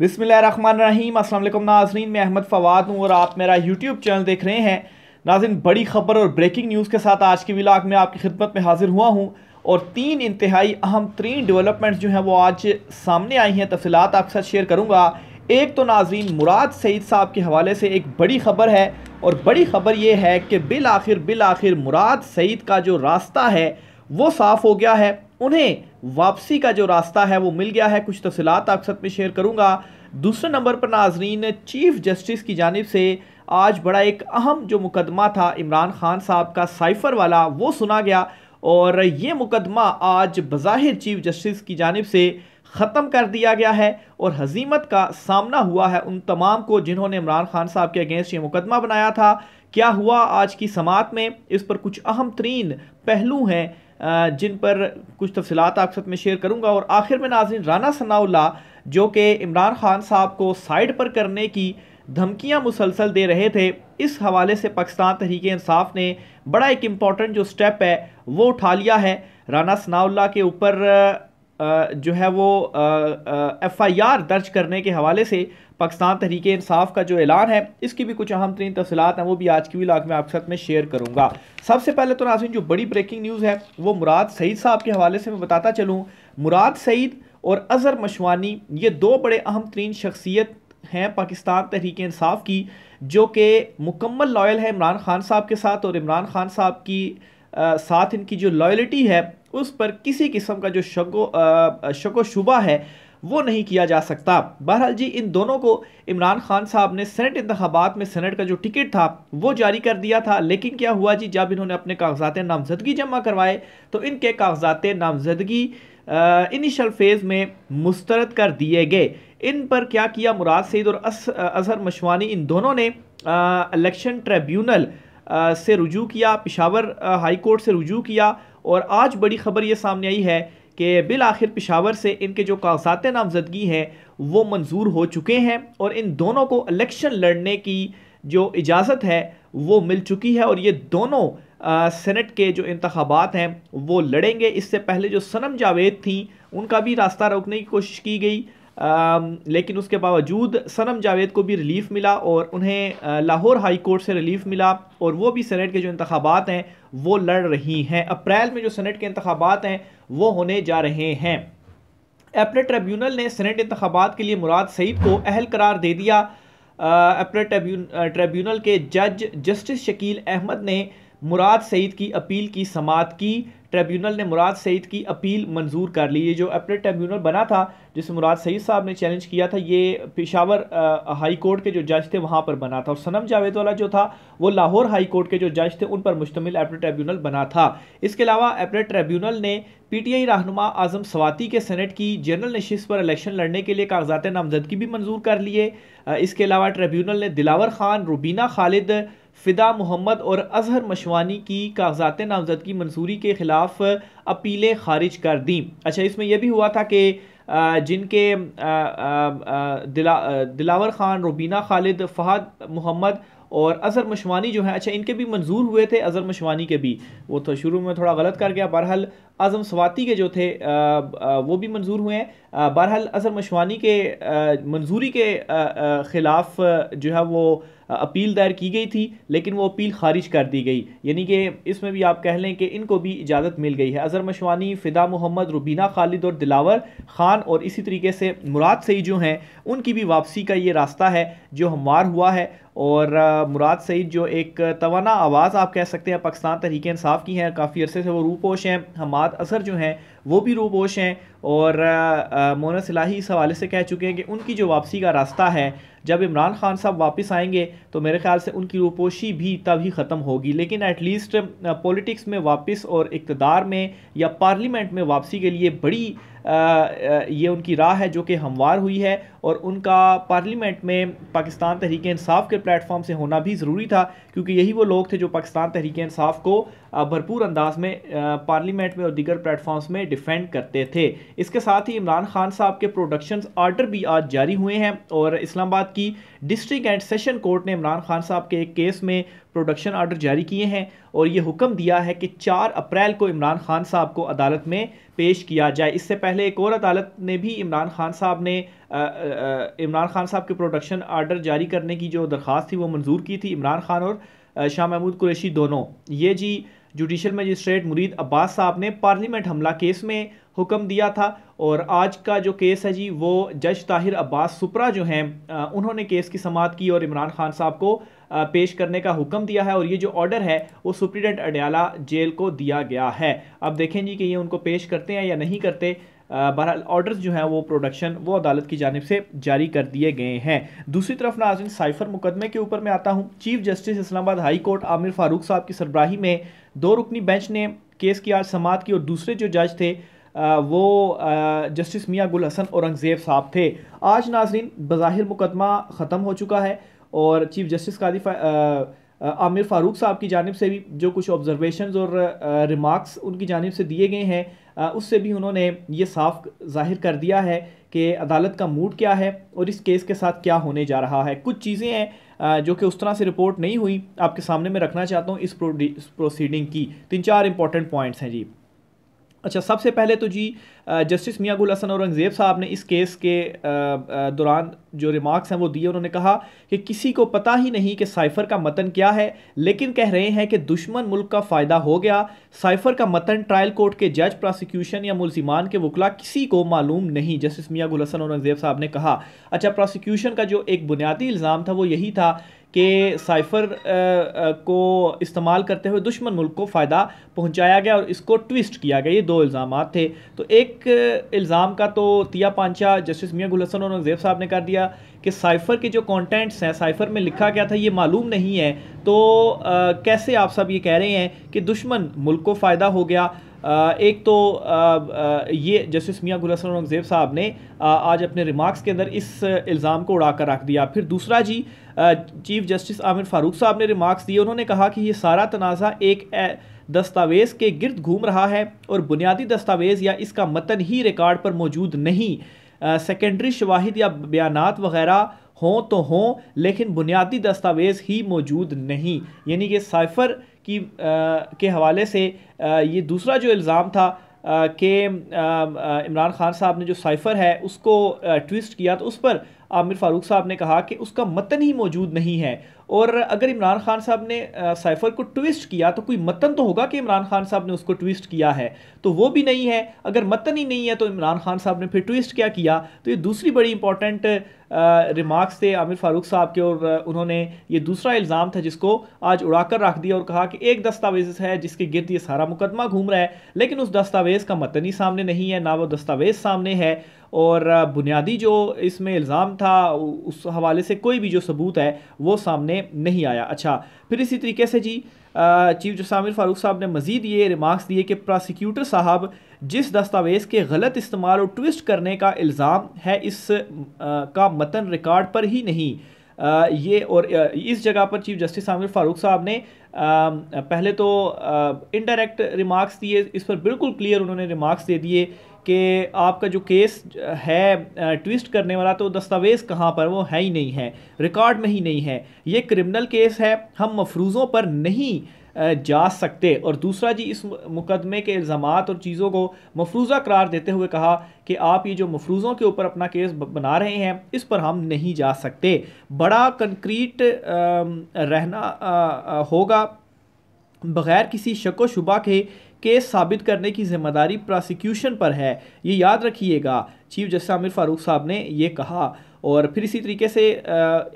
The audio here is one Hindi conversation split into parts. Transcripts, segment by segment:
बिसमीम असल नाजरीन मैं अहमद फ़वाद हूँ और आप मेरा यूट्यूब चैनल देख रहे हैं नाजिन बड़ी ख़बर और ब्रेकिंग न्यूज़ के साथ आज की विलाग में आपकी खिदमत में हाजिर हुआ हूँ और तीन इंतहाई अहम तरीन डेवलपमेंट्स जो हैं वो आज सामने आई हैं तफसीत आपके साथ शेयर करूँगा एक तो नाजरीन मुराद सईद साहब के हवाले से एक बड़ी ख़बर है और बड़ी ख़बर ये है कि बिल आखिर बिल आखिर मुराद सईद का जो रास्ता है वो साफ़ हो गया है उन्हें वापसी का जो रास्ता है वो मिल गया है कुछ तफसलत आप सब में शेयर करूँगा दूसरे नंबर पर नाजरीन चीफ जस्टिस की जानब से आज बड़ा एक अहम जो मुकदमा था इमरान खान साहब का साइफर वाला वो सुना गया और ये मुकदमा आज बज़ाहिर चीफ जस्टिस की जानब से ख़त्म कर दिया गया है और हजीमत का सामना हुआ है उन तमाम को जिन्होंने इमरान खान साहब के अगेंस्ट ये मुकदमा बनाया था क्या हुआ आज की समात में इस पर कुछ अहम तरीन पहलू हैं जिन पर कुछ तफसलत आप साथ में शेयर करूँगा और आखिर में नाजिन राना सनाउल्ला जो कि इमरान खान साहब को साइड पर करने की धमकियां मुसलसल दे रहे थे इस हवाले से पाकिस्तान तहरीक इंसाफ ने बड़ा एक इम्पॉर्टेंट जो स्टेप है वो उठा लिया है राना सनाउल्ला के ऊपर जो है वो एफ़ आई आर दर्ज करने के हवाले से पाकिस्तान तहरीक इंसाफ का जो ऐलान है इसकी भी कुछ अहम तरीन तफसलत हैं वो भी आज की व्लाग में आपके साथ में शेयर करूँगा सबसे पहले तो नाजिन जो बड़ी ब्रेकिंग न्यूज़ है वो मुराद सईद साहब के हवाले से मैं बताता चलूँ मुराद सईद और अजहर मशवानी ये दो बड़े अहम तरीन शख्सियत हैं पाकिस्तान तहरीक इंसाफ की जो कि मुकम्मल लॉयल है इमरान खान साहब के साथ और इमरान खान साहब की आ, साथ इनकी जो लॉयल्टी है उस पर किसी किस्म का जो शको शको शुबा है वो नहीं किया जा सकता बहरहाल जी इन दोनों को इमरान खान साहब ने सेनेट इंतबात में सेनेट का जो टिकट था वो जारी कर दिया था लेकिन क्या हुआ जी जब इन्होंने अपने कागजात नामजदगी जमा करवाए तो इनके कागजात नामजदगी इनिशल फेज़ में मुस्तरद कर दिए गए इन पर क्या किया मुराद सईद और अजहर मशवानी इन दोनों ने इलेक्शन ट्रिब्यूनल से रुजू किया पिशावर हाई कोर्ट से रुजू किया और आज बड़ी खबर ये सामने आई है कि बिल आखिर पिशावर से इनके जो कागजात नामजदगी हैं वो मंजूर हो चुके हैं और इन दोनों को इलेक्शन लड़ने की जो इजाज़त है वो मिल चुकी है और ये दोनों सेनेट के जो इंतबात हैं वो लड़ेंगे इससे पहले जो सनम जावेद थी उनका भी रास्ता रोकने की कोशिश की गई आ, लेकिन उसके बावजूद सनम जावेद को भी रिलीफ़ मिला और उन्हें लाहौर हाई कोर्ट से रिलीफ़ मिला और वो भी सेनेट के जो इंतबात हैं वो लड़ रही हैं अप्रैल में जो सेनेट के इंतबात हैं वो होने जा रहे हैं अपने ट्रिब्यूनल ने सीनेट इंतबात के लिए मुराद सईद को अहल करार दे दिया अपने ट्रिब्यूनल के जज जस्टिस शकील अहमद ने मुराद सईद की अपील की समात की ट्रिब्यूनल ने मुराद सईद की अपील मंजूर कर ली ये जो अपील ट्रिब्यूनल बना था जिसमें मुराद सईद साहब ने चैलेंज किया था ये पेशावर हाई कोर्ट के जो जज थे वहाँ पर बना था और सनम जावेद वाला जो था वो लाहौर हाई कोर्ट के जो जज थे उन पर मुश्तमिल अपील ट्रिब्यूनल बना था इसके अलावा अपील ट्रिब्यूनल ने पीटीआई रहनुमा आजम सवाती के सेनेट की जनरल नशस्त पर इलेक्शन लड़ने के लिए कागजात नामजदगी भी मंजूर कर लिए इसके अलावा ट्रिब्यूनल ने दिलावर खान रुबीना खालिद फ़िदा मोहम्मद और अजहर मशवानी की कागजात नामजदगी मंजूरी के ख़िलाफ़ अपीलें खारिज कर दी अच्छा इसमें यह भी हुआ था कि जिनके दिला दिलावर ख़ान रुबीना खालिद फ़हद मोहम्मद और अजहर मशवानी जो है अच्छा इनके भी मंजूर हुए थे अजहर मशवानी के भी वो तो शुरू में थोड़ा गलत कर गया बहरहाल आज़म स्वाति के जो थे आ, आ, वो भी मंजूर हुए हैं बहरहाल अजहर मशवानी के आ, मंजूरी के ख़िलाफ़ जो है वो अपील दायर की गई थी लेकिन वो अपील खारिज कर दी गई यानी कि इसमें भी आप कह लें कि इनको भी इजाज़त मिल गई है अजहर मशवानी फ़िदा मोहम्मद रुबीना खालिद और दिलावर खान और इसी तरीके से मुराद सईद जो हैं उनकी भी वापसी का ये रास्ता है जो हमवार हुआ है और मुराद सईद जो एक तोाना आवाज़ आप कह सकते हैं पाकिस्तान तहरीक इंसाफ की हैं काफ़ी अरसे से वो रूपोश हैं हमार जमात असर जो हैं वो भी रोबोश हैं और मोना सिलाही इस हवाले से कह चुके हैं कि उनकी जो वापसी का रास्ता है जब इमरान खान साहब वापस आएंगे तो मेरे ख्याल से उनकी रूपोशी भी तभी ख़त्म होगी लेकिन एटलीस्ट पॉलिटिक्स में वापस और इकतदार में या पार्लियामेंट में वापसी के लिए बड़ी आ, ये उनकी राह है जो कि हमवार हुई है और उनका पार्लियामेंट में पाकिस्तान तहरीक इंसाफ के प्लेटफॉर्म से होना भी ज़रूरी था क्योंकि यही वो लोग थे जो पाकिस्तान तहरीक इंसाफ को भरपूर अंदाज में पार्लियामेंट में और दीगर प्लेटफॉर्म्स में डिफेंड करते थे इसके साथ ही इमरान खान साहब के प्रोडक्शन आर्डर भी आज जारी हुए हैं और इस्लामाबाद साहब की डिस्ट्रिक्ट एंड सेशन कोर्ट ने इमरान खान साहब के एक केस में प्रोडक्शन आर्डर जारी किए हैं और ये हुक्म दिया है कि 4 अप्रैल को इमरान खान साहब को अदालत में पेश किया जाए इससे पहले एक और अदालत ने भी इमरान खान साहब ने इमरान खान साहब के प्रोडक्शन आर्डर जारी करने की जो दरख्वास्त थी वो मंजूर की थी इमरान खान और शाह महमूद कुरैशी दोनों ये जी जुडिशल मजिस्ट्रेट मुरीद अब्बास साहब ने पार्लियामेंट हमला केस में हुक्म दिया था और आज का जो केस है जी वो जज ताहिर अब्बास सुप्रा जो हैं उन्होंने केस की समात की और इमरान खान साहब को पेश करने का हुक्म दिया है और ये जो ऑर्डर है वो सुप्रीडेंट अडयाला जेल को दिया गया है अब देखें जी कि ये उनको पेश करते हैं या नहीं करते बहरहाल ऑर्डर्स जो हैं वो प्रोडक्शन वो अदालत की जानब से जारी कर दिए गए हैं दूसरी तरफ नाजिन साइफर मुकदमे के ऊपर मैं आता हूँ chief justice Islamabad high court Aamir Farooq साहब की सरबराही में दो रुकनी बेंच ने केस की आज समात की और दूसरे जो जज थे वो जस्टिस मियाँ गुल हसन औरंगज़ेब साहब थे आज नाजरीन बज़ाहिर मुकदमा ख़त्म हो चुका है और चीफ जस्टिस कादिफ आमिर फ़ारूक साहब की जानब से भी जो कुछ ऑब्ज़रवेशन और रिमार्क्स उनकी जानब से दिए गए हैं उससे भी उन्होंने ये साफ जाहिर कर दिया है कि अदालत का मूड क्या है और इस केस के साथ क्या होने जा रहा है कुछ चीज़ें हैं जो कि उस तरह से रिपोर्ट नहीं हुई आपके सामने मैं रखना चाहता हूँ इस प्रोसीडिंग की तीन चार इंपॉर्टेंट पॉइंट्स हैं जी अच्छा सबसे पहले तो जी जस्टिस मियाँ गुल हसन औरंगज़ेब साहब ने इस केस के दौरान जो रिमार्क्स हैं वो दिए उन्होंने कहा कि किसी को पता ही नहीं कि साइफ़र का मतन क्या है लेकिन कह रहे हैं कि दुश्मन मुल्क का फ़ायदा हो गया साइफ़र का मतन ट्रायल कोर्ट के जज प्रोसिक्यूशन या मुलजिमान के वकला किसी को मालूम नहीं जस्टिस मियाँ गुल हसन औरंगज़ेब साहब ने कहा अच्छा प्रोसिक्यूशन का जो एक बुनियादी इल्ज़ाम था वो यही था के साइफर uh, uh, को इस्तेमाल करते हुए दुश्मन मुल्क को फ़ायदा पहुंचाया गया और इसको ट्विस्ट किया गया ये दो इल्ज़ाम थे तो एक uh, इल्ज़ाम का तो तिया पांचा जस्टिस मियाँ गुल हसन और साहब ने कर दिया कि साइफर के जो कंटेंट्स हैं साइफर में लिखा गया था ये मालूम नहीं है तो आ, कैसे आप सब ये कह रहे हैं कि दुश्मन मुल्क को फ़ायदा हो गया एक तो ये जस्टिस मियाँ गुलसन औरंगज़ेब साहब ने आज अपने रिमार्क्स के अंदर इस इल्ज़ाम को उड़ा कर रख दिया फिर दूसरा जी चीफ जस्टिस आमिर फ़ारूक साहब ने रिमार्क्स दिए उन्होंने कहा कि ये सारा तनाज़ा एक दस्तावेज़ के गिरद घूम रहा है और बुनियादी दस्तावेज़ या इसका मतन ही रिकॉर्ड पर मौजूद नहीं सेकेंडरी शवाहिद या बयान वगैरह हों तो हों लेकिन बुनियादी दस्तावेज़ ही मौजूद नहीं यानी कि साइफ़र की के हवाले से ये दूसरा जो इल्ज़ाम था कि इमरान खान साहब ने जो साइफ़र है उसको ट्विस्ट किया तो उस पर आमिर फ़ारूक साहब ने कहा कि उसका मतन ही मौजूद नहीं है और अगर इमरान खान साहब ने साइफ़र को ट्विस्ट किया तो कोई मतन तो होगा कि इमरान खान साहब ने उसको ट्विस्ट किया है तो वो भी नहीं है अगर मतन ही नहीं है तो इमरान खान साहब ने फिर ट्विस्ट क्या किया तो ये दूसरी बड़ी इंपॉर्टेंट रिमार्क्स थे आमिर फारूक साहब के और उन्होंने ये दूसरा इल्ज़ाम था जिसको आज उड़ाकर रख दिया और कहा कि एक दस्तावेज़ है जिसके गिरद ये सारा मुकदमा घूम रहा है लेकिन उस दस्तावेज़ का मतन ही सामने नहीं है ना वो दस्तावेज़ सामने है और बुनियादी जो इसमें इल्ज़ाम था उस हवाले से कोई भी जो सबूत है वो सामने नहीं आया अच्छा फिर इसी तरीके से जी चीफ जस्टिस आमिर फारूक साहब ने मज़ीद ये रिमार्क्स दिए कि प्रोसिक्यूटर साहब जिस दस्तावेज़ के गलत इस्तेमाल और ट्विस्ट करने का इल्ज़ाम है इस आ, का मतन रिकॉर्ड पर ही नहीं आ, ये और आ, इस जगह पर चीफ जस्टिस आमिर फारूक साहब ने आ, पहले तो इनडायरेक्ट रिमार्क्स दिए इस पर बिल्कुल क्लियर उन्होंने रिमार्क्स दे दिए कि आपका जो केस है ट्विस्ट करने वाला तो दस्तावेज़ कहाँ पर वो है ही नहीं है रिकॉर्ड में ही नहीं है ये क्रिमिनल केस है हम मफरूज़ों पर नहीं जा सकते और दूसरा जी इस मुकदमे के इल्ज़ाम और चीज़ों को मफरूज़ा करार देते हुए कहा कि आप ये जो मफरूज़ों के ऊपर अपना केस बना रहे हैं इस पर हम नहीं जा सकते बड़ा कंक्रीट रहना आ, होगा बग़ैर किसी शक व शुबा के केस साबित करने की जिम्मेदारी प्रोसिक्यूशन पर है ये याद रखिएगा चीफ जस्टिस आमिर फ़ारूक साहब ने यह कहा और फिर इसी तरीके से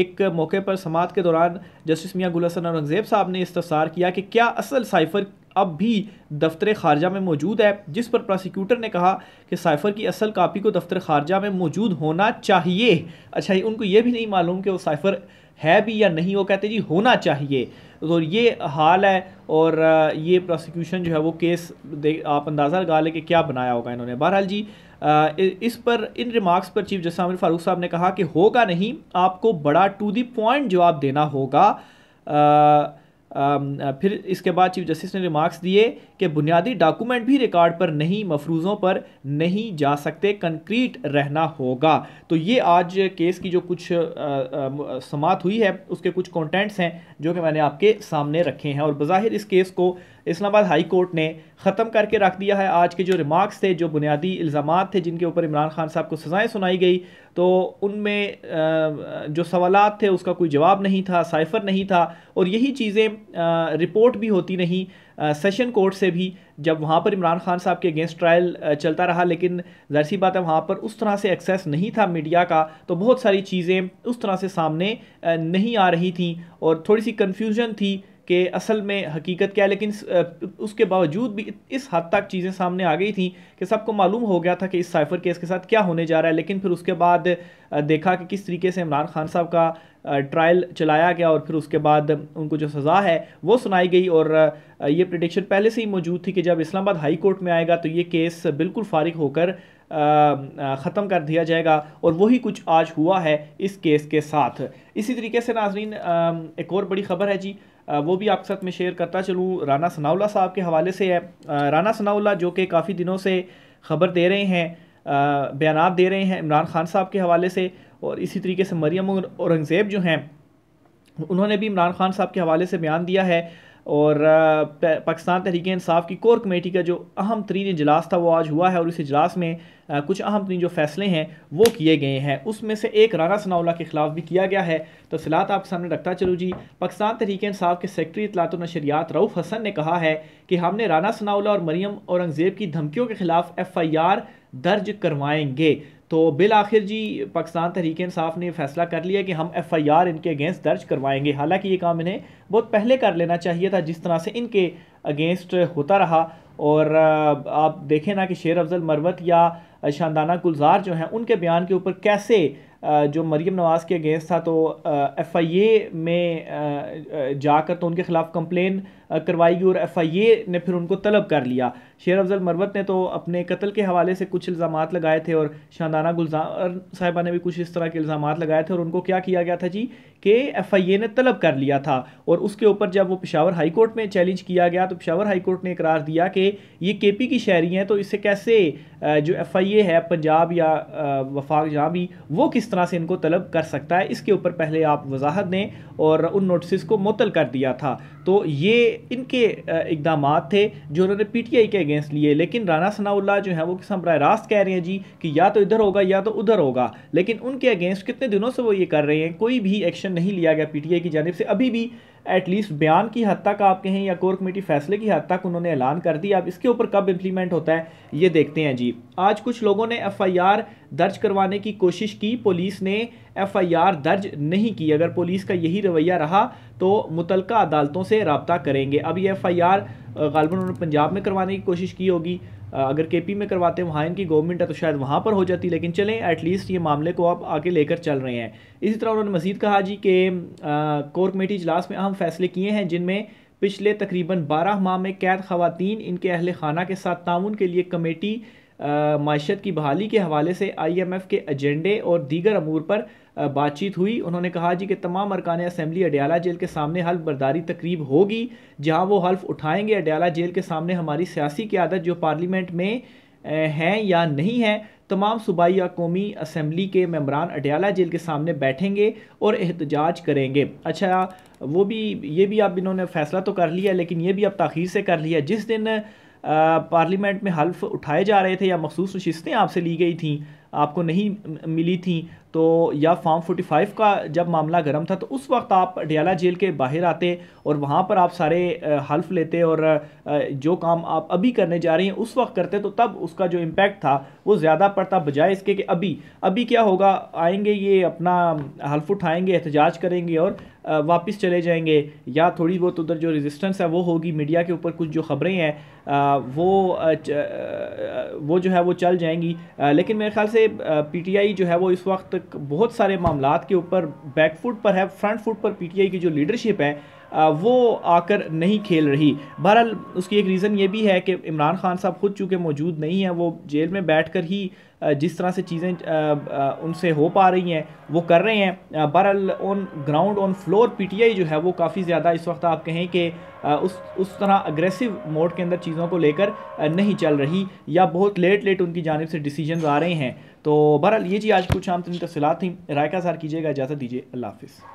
एक मौके पर समात के दौरान जस्टिस मियाँ गुलहसन औरंगज़ेब साहब ने इस्तार किया कि क्या असल साइफ़र अब भी दफ्तर खारजा में मौजूद है जिस पर प्रोसिक्यूटर ने कहा कि साइफ़र की असल कापी को दफ्तर खारजा में मौजूद होना चाहिए अच्छा उनको ये भी नहीं मालूम कि वो साइफ़र है भी या नहीं वो कहते जी होना चाहिए तो ये हाल है और ये प्रोसिक्यूशन जो है वो केस आप अंदाज़ा लगा लें कि क्या बनाया होगा इन्होंने बहरहाल जी इस पर इन रिमार्क्स पर चीफ जस्टिस आमिर फारूक साहब ने कहा कि होगा नहीं आपको बड़ा टू दी पॉइंट जवाब देना होगा आ, आ, फिर इसके बाद चीफ जस्टिस ने रिमार्क्स दिए कि बुनियादी डॉक्यूमेंट भी रिकॉर्ड पर नहीं मफरूज़ों पर नहीं जा सकते कंक्रीट रहना होगा तो ये आज केस की जो कुछ समात हुई है उसके कुछ कंटेंट्स हैं जो कि मैंने आपके सामने रखे हैं और बज़ाहिर इस केस को इस्लामाबाद हाई कोर्ट ने ख़त्म करके रख दिया है आज के जो रिमार्क्स थे जो बुनियादी इल्ज़ाम थे जिनके ऊपर इमरान खान साहब को सज़ाएँ सुनाई गई तो उनमें जो सवाल थे उसका कोई जवाब नहीं था साइफ़र नहीं था और यही चीज़ें रिपोर्ट भी होती नहीं सेशन कोर्ट से भी जब वहाँ पर इमरान खान साहब के अगेंस्ट ट्रायल चलता रहा लेकिन जहर सी बात है वहाँ पर उस तरह से एक्सेस नहीं था मीडिया का तो बहुत सारी चीज़ें उस तरह से सामने नहीं आ रही थी और थोड़ी सी कन्फ्यूजन थी कि असल में हकीकत क्या है लेकिन उसके बावजूद भी इस हद तक चीज़ें सामने आ गई थी कि सबको मालूम हो गया था कि इस साइफर केस के साथ क्या होने जा रहा है लेकिन फिर उसके बाद देखा कि किस तरीके से इमरान खान साहब का ट्रायल चलाया गया और फिर उसके बाद उनको जो सज़ा है वो सुनाई गई और ये प्रडिक्शन पहले से ही मौजूद थी कि जब इस्लामाबाद हाई कोर्ट में आएगा तो ये केस बिल्कुल फारिग होकर ख़त्म कर दिया जाएगा और वही कुछ आज हुआ है इस केस के साथ इसी तरीके से नाजरीन एक और बड़ी ख़बर है जी वो भी आपके साथ मैं शेयर करता चलूँ राना सनाउल्ला साहब के हवाले से है राना सनाउल्ला जो कि काफ़ी दिनों से खबर दे रहे हैं बयान दे रहे हैं इमरान खान साहब के हवाले से और इसी तरीके से मरियम औरंगज़ेब जो हैं उन्होंने भी इमरान खान साहब के हवाले से बयान दिया है और पाकिस्तान तहरीक इंसाफ की कोर कमेटी का जो अहम तरीन इजलास था वो आज हुआ है और इस इजलास में कुछ अहम तरीन जो फैसले हैं वो किए गए हैं उसमें से एक राना सनाउल्ला के ख़िलाफ़ भी किया गया है तफसलत तो आपके सामने रखता चलूँ जी पाकिस्तान तहरीक इंसाफ के सेक्रटरी इतलात नशरियात रऊफ़ हसन ने कहा है कि हमने राना सनाउल्ला और मरीम औरंगज़ेब की धमकीयों के ख़िलाफ़ एफ़ आई आर दर्ज करवाएंगे तो बिल आखिर जी पाकिस्तान तहरीक इंसाफ ने फैसला कर लिया कि हम एफ़ आई आर इनके अगेंस्ट दर्ज करवाएंगे हालांकि ये काम इन्हें बहुत पहले कर लेना चाहिए था जिस तरह से इनके अगेंस्ट होता रहा और आप देखें ना कि शेर अफजल मरवत या शानदाना गुलजार जो हैं उनके बयान के ऊपर कैसे जो मरीम नवाज़ के अगेंस्ट था तो एफ आई ए में जाकर तो उनके ख़िलाफ़ कंप्लेन करवाएगी और एफआईए ने फिर उनको तलब कर लिया शेर अफजल मरवत ने तो अपने कत्ल के हवाले से कुछ इल्ज़ाम लगाए थे और शानदाना गुलजार साहिबा ने भी कुछ इस तरह के इल्ज़ाम लगाए थे और उनको क्या किया गया था जी कि एफआईए ने तलब कर लिया था और उसके ऊपर जब वो पिशावर हाई कोर्ट में चैलेंज किया गया तो पिशावर हाई कोर्ट ने इकरार दिया कि ये केपी की शहरी हैं तो इससे कैसे जो एफआईए है पंजाब या वफाक जहाँ भी वो किस तरह से इनको तलब कर सकता है इसके ऊपर पहले आप वजाहत ने और उन नोटिस को मुतल कर दिया था तो ये इनके इकदाम थे जो उन्होंने पीटीआई के अगेंस्ट लिए लेकिन राना सनाउल्ला जो है वो किसान बर रास्त कह रहे हैं जी कि या तो इधर होगा या तो उधर होगा लेकिन उनके अगेंस्ट कितने दिनों से वो ये कर रहे हैं कोई भी एक्शन नहीं लिया गया पीटीआई की जानब से अभी भी एटलीस्ट बयान की हद तक आप कहें या कोर कमेटी फैसले की हद तक उन्होंने ऐलान कर दिया अब इसके ऊपर कब इम्प्लीमेंट होता है ये देखते हैं जी आज कुछ लोगों ने एफआईआर दर्ज करवाने की कोशिश की पुलिस ने एफआईआर दर्ज नहीं की अगर पुलिस का यही रवैया रहा तो मुतल अदालतों से रबता करेंगे अब ये एफ आई आर गालबन उन्होंने पंजाब में करवाने की कोशिश की होगी अगर के में करवाते हैं वहाँ इनकी गवर्नमेंट है तो शायद वहाँ पर हो जाती लेकिन चलें एटलीस्ट ये मामले को आप आगे लेकर चल रहे हैं इसी तरह उन्होंने मजीद कहा जी कि कोर कमेटी इजलास में अहम फैसले किए हैं जिनमें पिछले तकरीबन बारह माह में कैद खातन इनके अहल खाना के साथ ताउन के लिए कमेटी मीशत की बहाली के हवाले से आईएमएफ के एजेंडे और दीगर अमूर पर बातचीत हुई उन्होंने कहा जी कि तमाम अरकान असम्बली अडयाला जेल के सामने हल्फ बर्दारी तकरीब होगी जहाँ वो हल्फ उठाएंगे अडयाला जेल के सामने हमारी सियासी क्यादत जो पार्लियामेंट में हैं या नहीं है तमाम सूबाई या कौमी असम्बली के मम्बरान अडयाला जेल के सामने बैठेंगे और एहतजाज करेंगे अच्छा वो भी ये भी अब इन्होंने फ़ैसला तो कर लिया लेकिन ये भी अब तखीर से कर लिया जिस दिन पार्लियामेंट में हल्फ उठाए जा रहे थे या मखसूस नशस्तें आपसे ली गई थी आपको नहीं मिली थी तो या फॉर्म 45 का जब मामला गर्म था तो उस वक्त आप डियाला जेल के बाहर आते और वहाँ पर आप सारे हल्फ लेते और जो काम आप अभी करने जा रहे हैं उस वक्त करते तो तब उसका जो इम्पैक्ट था वो ज़्यादा पड़ता बजाय इसके कि अभी अभी क्या होगा आएंगे ये अपना हल्फ उठाएंगे एहतजाज करेंगे और वापस चले जाएंगे या थोड़ी बहुत उधर जो रेजिस्टेंस है वो होगी मीडिया के ऊपर कुछ जो ख़बरें हैं वो वो जो है वो चल जाएंगी लेकिन मेरे ख्याल से पीटीआई जो है वो इस वक्त बहुत सारे मामला के ऊपर बैक फुट पर है फ्रंट फुट पर पीटीआई की जो लीडरशिप है वो आकर नहीं खेल रही बहरहाल उसकी एक रीज़न ये भी है कि इमरान खान साहब खुद चूँकि मौजूद नहीं है वो जेल में बैठ कर ही जिस तरह से चीज़ें उनसे हो पा रही हैं वो कर रहे हैं बहरहाल on ground on floor PTI जो है वो काफ़ी ज़्यादा इस वक्त आप कहें कि उस उस तरह अग्रेसिव मोड के अंदर चीज़ों को लेकर नहीं चल रही या बहुत लेट लेट उनकी जानब से डिसीजन आ रहे हैं तो बहरहाल ये जी आज कुछ आम तीन तफसलत थी राय का सार कीजिएगा इजाज़त दीजिए अल्लाह हाफिज़